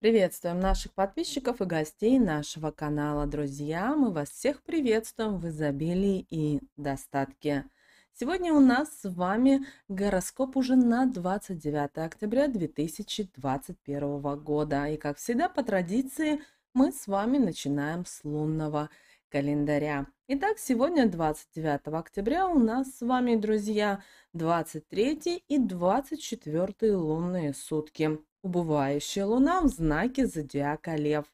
Приветствуем наших подписчиков и гостей нашего канала. Друзья, мы вас всех приветствуем в изобилии и достатке. Сегодня у нас с вами гороскоп уже на 29 октября 2021 года. И как всегда, по традиции, мы с вами начинаем с лунного календаря. Итак, сегодня 29 октября у нас с вами, друзья, 23 и 24 лунные сутки. Убывающая луна в знаке зодиака Лев.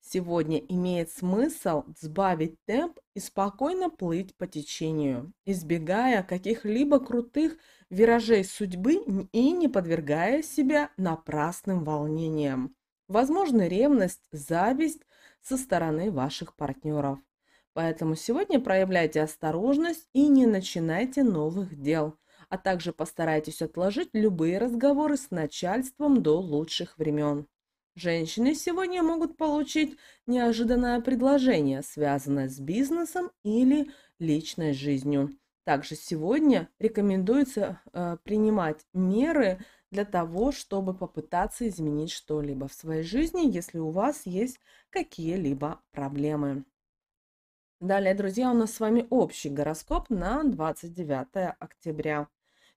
Сегодня имеет смысл сбавить темп и спокойно плыть по течению, избегая каких-либо крутых виражей судьбы и не подвергая себя напрасным волнениям. Возможно, ревность, зависть со стороны ваших партнеров. Поэтому сегодня проявляйте осторожность и не начинайте новых дел а также постарайтесь отложить любые разговоры с начальством до лучших времен. Женщины сегодня могут получить неожиданное предложение, связанное с бизнесом или личной жизнью. Также сегодня рекомендуется э, принимать меры для того, чтобы попытаться изменить что-либо в своей жизни, если у вас есть какие-либо проблемы. Далее, друзья, у нас с вами общий гороскоп на 29 октября.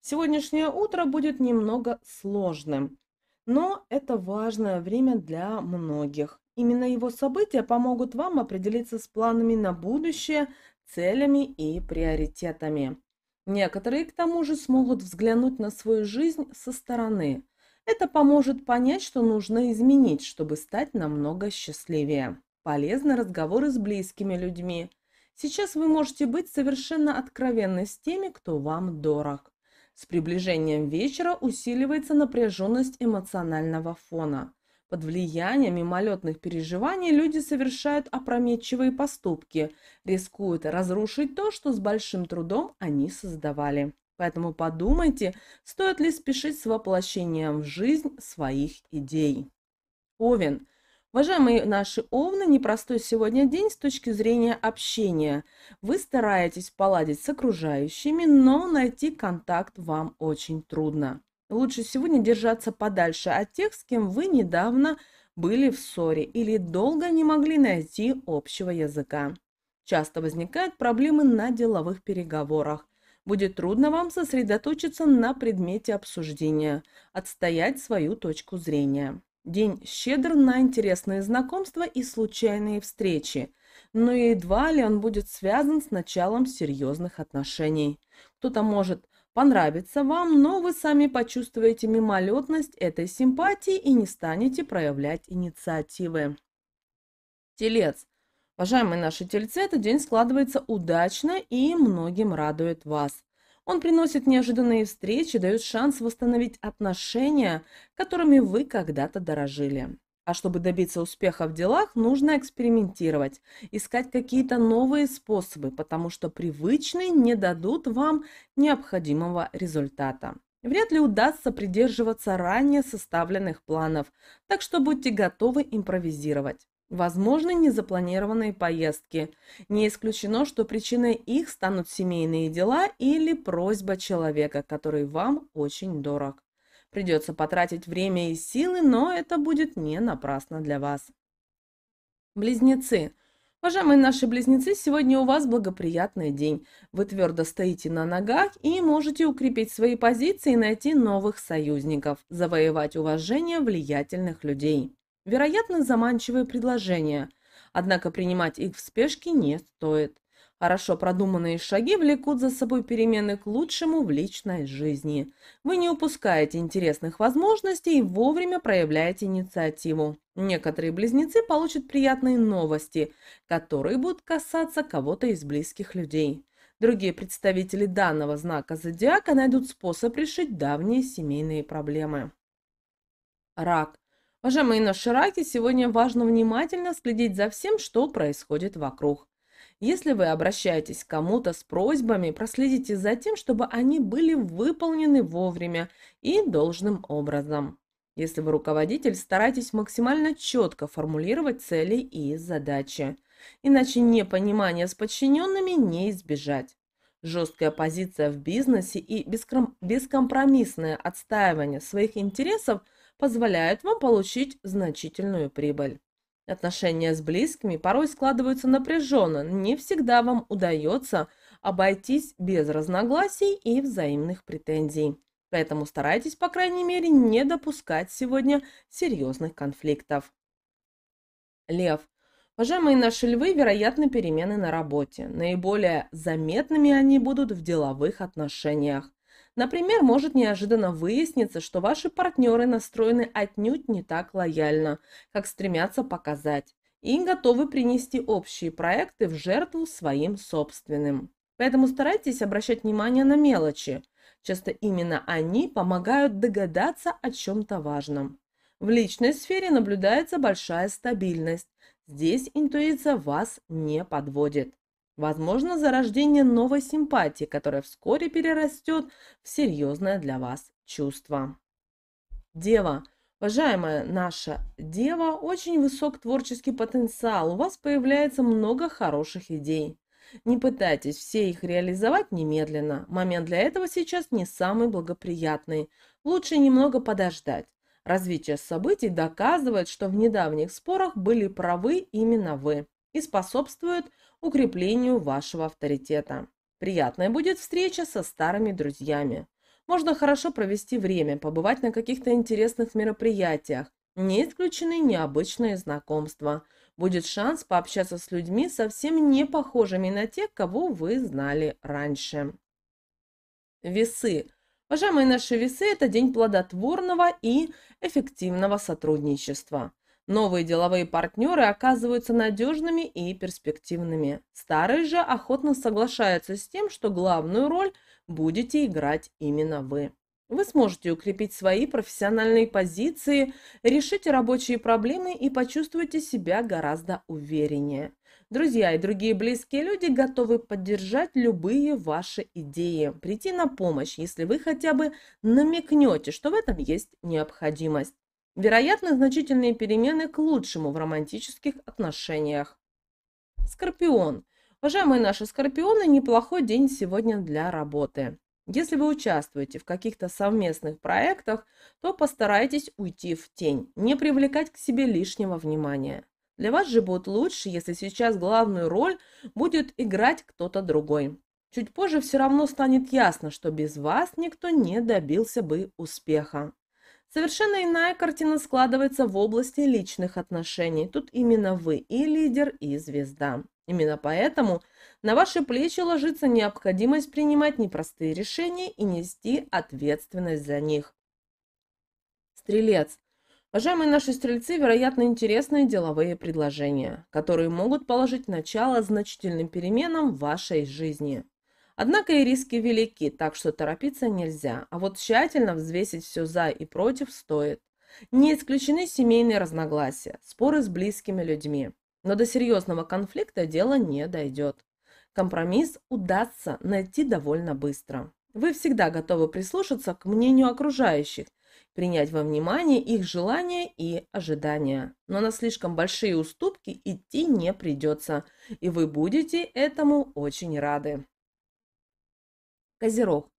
Сегодняшнее утро будет немного сложным, но это важное время для многих. Именно его события помогут вам определиться с планами на будущее, целями и приоритетами. Некоторые, к тому же, смогут взглянуть на свою жизнь со стороны. Это поможет понять, что нужно изменить, чтобы стать намного счастливее. Полезны разговоры с близкими людьми. Сейчас вы можете быть совершенно откровенны с теми, кто вам дорог. С приближением вечера усиливается напряженность эмоционального фона. Под влиянием мимолетных переживаний люди совершают опрометчивые поступки, рискуют разрушить то, что с большим трудом они создавали. Поэтому подумайте, стоит ли спешить с воплощением в жизнь своих идей. Овен – Уважаемые наши овны, непростой сегодня день с точки зрения общения. Вы стараетесь поладить с окружающими, но найти контакт вам очень трудно. Лучше сегодня держаться подальше от тех, с кем вы недавно были в ссоре или долго не могли найти общего языка. Часто возникают проблемы на деловых переговорах. Будет трудно вам сосредоточиться на предмете обсуждения, отстоять свою точку зрения. День щедр на интересные знакомства и случайные встречи, но едва ли он будет связан с началом серьезных отношений. Кто-то может понравиться вам, но вы сами почувствуете мимолетность этой симпатии и не станете проявлять инициативы. Телец. Уважаемые наши тельцы, этот день складывается удачно и многим радует вас. Он приносит неожиданные встречи, дает шанс восстановить отношения, которыми вы когда-то дорожили. А чтобы добиться успеха в делах, нужно экспериментировать, искать какие-то новые способы, потому что привычные не дадут вам необходимого результата. Вряд ли удастся придерживаться ранее составленных планов, так что будьте готовы импровизировать. Возможны незапланированные поездки. Не исключено, что причиной их станут семейные дела или просьба человека, который вам очень дорог. Придется потратить время и силы, но это будет не напрасно для вас. Близнецы. Уважаемые наши близнецы, сегодня у вас благоприятный день. Вы твердо стоите на ногах и можете укрепить свои позиции и найти новых союзников, завоевать уважение влиятельных людей. Вероятно, заманчивые предложения. Однако принимать их в спешке не стоит. Хорошо продуманные шаги влекут за собой перемены к лучшему в личной жизни. Вы не упускаете интересных возможностей и вовремя проявляете инициативу. Некоторые близнецы получат приятные новости, которые будут касаться кого-то из близких людей. Другие представители данного знака зодиака найдут способ решить давние семейные проблемы. Рак. Уважаемые наши раки, сегодня важно внимательно следить за всем, что происходит вокруг. Если вы обращаетесь к кому-то с просьбами, проследите за тем, чтобы они были выполнены вовремя и должным образом. Если вы руководитель, старайтесь максимально четко формулировать цели и задачи. Иначе непонимание с подчиненными не избежать. Жесткая позиция в бизнесе и бескомпромиссное отстаивание своих интересов – позволяют вам получить значительную прибыль. Отношения с близкими порой складываются напряженно, не всегда вам удается обойтись без разногласий и взаимных претензий. Поэтому старайтесь, по крайней мере, не допускать сегодня серьезных конфликтов. Лев. Уважаемые наши львы, вероятны перемены на работе. Наиболее заметными они будут в деловых отношениях. Например, может неожиданно выясниться, что ваши партнеры настроены отнюдь не так лояльно, как стремятся показать, и готовы принести общие проекты в жертву своим собственным. Поэтому старайтесь обращать внимание на мелочи. Часто именно они помогают догадаться о чем-то важном. В личной сфере наблюдается большая стабильность. Здесь интуиция вас не подводит. Возможно, зарождение новой симпатии, которая вскоре перерастет в серьезное для вас чувство. Дева. Уважаемая наша дева, очень высок творческий потенциал, у вас появляется много хороших идей. Не пытайтесь все их реализовать немедленно, момент для этого сейчас не самый благоприятный. Лучше немного подождать. Развитие событий доказывает, что в недавних спорах были правы именно вы и способствует укреплению вашего авторитета. Приятная будет встреча со старыми друзьями. Можно хорошо провести время, побывать на каких-то интересных мероприятиях. Не исключены необычные знакомства. Будет шанс пообщаться с людьми, совсем не похожими на тех, кого вы знали раньше. Весы. Уважаемые наши весы – это день плодотворного и эффективного сотрудничества. Новые деловые партнеры оказываются надежными и перспективными. Старые же охотно соглашаются с тем, что главную роль будете играть именно вы. Вы сможете укрепить свои профессиональные позиции, решите рабочие проблемы и почувствуете себя гораздо увереннее. Друзья и другие близкие люди готовы поддержать любые ваши идеи, прийти на помощь, если вы хотя бы намекнете, что в этом есть необходимость. Вероятны значительные перемены к лучшему в романтических отношениях. Скорпион. Уважаемые наши скорпионы, неплохой день сегодня для работы. Если вы участвуете в каких-то совместных проектах, то постарайтесь уйти в тень, не привлекать к себе лишнего внимания. Для вас же будет лучше, если сейчас главную роль будет играть кто-то другой. Чуть позже все равно станет ясно, что без вас никто не добился бы успеха. Совершенно иная картина складывается в области личных отношений. Тут именно вы и лидер, и звезда. Именно поэтому на ваши плечи ложится необходимость принимать непростые решения и нести ответственность за них. Стрелец. Уважаемые наши стрельцы, вероятно, интересные деловые предложения, которые могут положить начало значительным переменам в вашей жизни. Однако и риски велики, так что торопиться нельзя, а вот тщательно взвесить все за и против стоит. Не исключены семейные разногласия, споры с близкими людьми. Но до серьезного конфликта дело не дойдет. Компромисс удастся найти довольно быстро. Вы всегда готовы прислушаться к мнению окружающих, принять во внимание их желания и ожидания. Но на слишком большие уступки идти не придется, и вы будете этому очень рады. Козерог.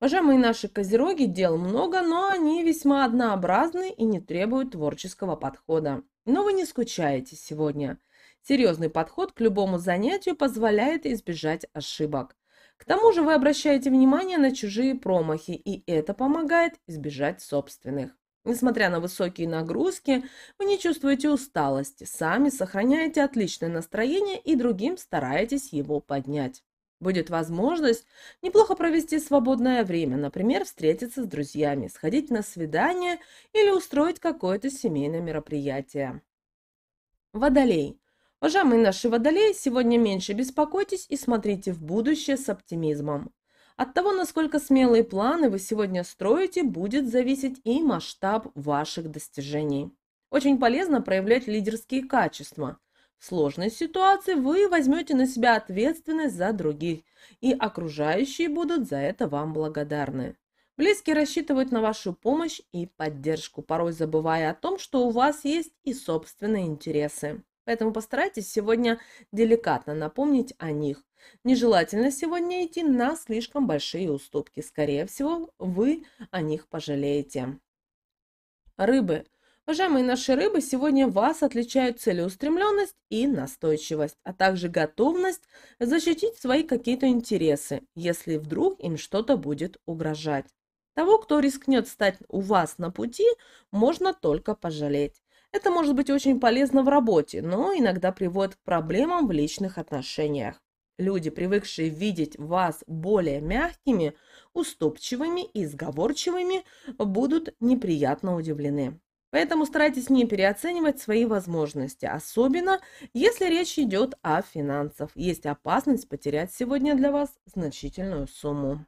Уважаемые наши козероги, дел много, но они весьма однообразны и не требуют творческого подхода. Но вы не скучаете сегодня. Серьезный подход к любому занятию позволяет избежать ошибок. К тому же вы обращаете внимание на чужие промахи, и это помогает избежать собственных. Несмотря на высокие нагрузки, вы не чувствуете усталости, сами сохраняете отличное настроение и другим стараетесь его поднять. Будет возможность неплохо провести свободное время, например, встретиться с друзьями, сходить на свидание или устроить какое-то семейное мероприятие. Водолей. Уважаемые наши водолеи, сегодня меньше беспокойтесь и смотрите в будущее с оптимизмом. От того, насколько смелые планы вы сегодня строите, будет зависеть и масштаб ваших достижений. Очень полезно проявлять лидерские качества – сложной ситуации вы возьмете на себя ответственность за других, и окружающие будут за это вам благодарны. Близкие рассчитывают на вашу помощь и поддержку, порой забывая о том, что у вас есть и собственные интересы. Поэтому постарайтесь сегодня деликатно напомнить о них. Нежелательно сегодня идти на слишком большие уступки. Скорее всего, вы о них пожалеете. Рыбы – Уважаемые наши рыбы, сегодня вас отличают целеустремленность и настойчивость, а также готовность защитить свои какие-то интересы, если вдруг им что-то будет угрожать. Того, кто рискнет стать у вас на пути, можно только пожалеть. Это может быть очень полезно в работе, но иногда приводит к проблемам в личных отношениях. Люди, привыкшие видеть вас более мягкими, уступчивыми и сговорчивыми, будут неприятно удивлены. Поэтому старайтесь не переоценивать свои возможности, особенно если речь идет о финансах. Есть опасность потерять сегодня для вас значительную сумму.